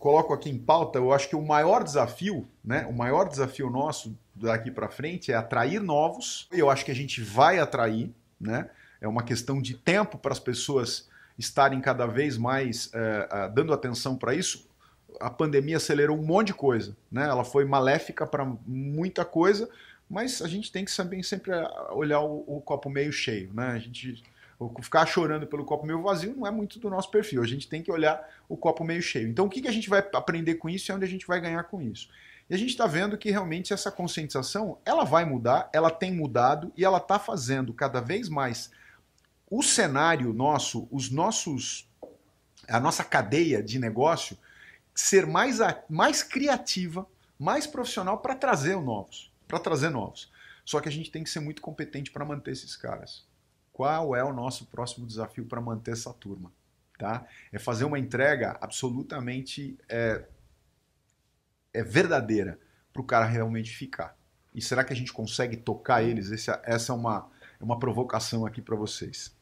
coloco aqui em pauta, eu acho que o maior desafio, né? O maior desafio nosso daqui para frente é atrair novos. Eu acho que a gente vai atrair, né? É uma questão de tempo para as pessoas estarem cada vez mais eh, eh, dando atenção para isso. A pandemia acelerou um monte de coisa, né? Ela foi maléfica para muita coisa, mas a gente tem que também sempre eh, olhar o, o copo meio cheio, né? A gente ficar chorando pelo copo meio vazio não é muito do nosso perfil. A gente tem que olhar o copo meio cheio. Então, o que, que a gente vai aprender com isso e onde a gente vai ganhar com isso? E a gente está vendo que realmente essa conscientização ela vai mudar, ela tem mudado e ela está fazendo cada vez mais o cenário nosso, os nossos, a nossa cadeia de negócio ser mais, mais criativa, mais profissional para trazer novos, para trazer novos. Só que a gente tem que ser muito competente para manter esses caras qual é o nosso próximo desafio para manter essa turma. Tá? É fazer uma entrega absolutamente é, é verdadeira para o cara realmente ficar. E será que a gente consegue tocar eles? Essa, essa é uma, é uma provocação aqui para vocês.